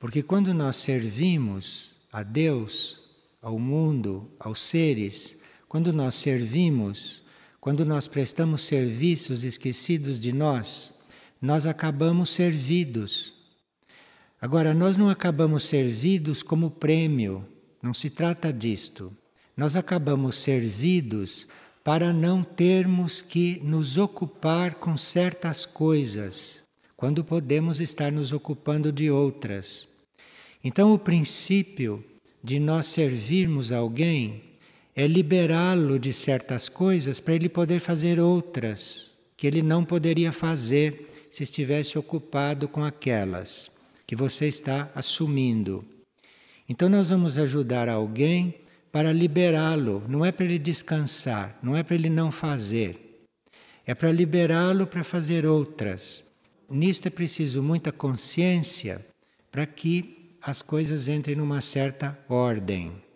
Porque quando nós servimos a Deus, ao mundo, aos seres, quando nós servimos, quando nós prestamos serviços esquecidos de nós, nós acabamos servidos. Agora, nós não acabamos servidos como prêmio, não se trata disto. Nós acabamos servidos para não termos que nos ocupar com certas coisas quando podemos estar nos ocupando de outras. Então, o princípio de nós servirmos alguém é liberá-lo de certas coisas para ele poder fazer outras que ele não poderia fazer se estivesse ocupado com aquelas que você está assumindo. Então, nós vamos ajudar alguém para liberá-lo, não é para ele descansar, não é para ele não fazer, é para liberá-lo para fazer outras Nisto é preciso muita consciência para que as coisas entrem numa certa ordem.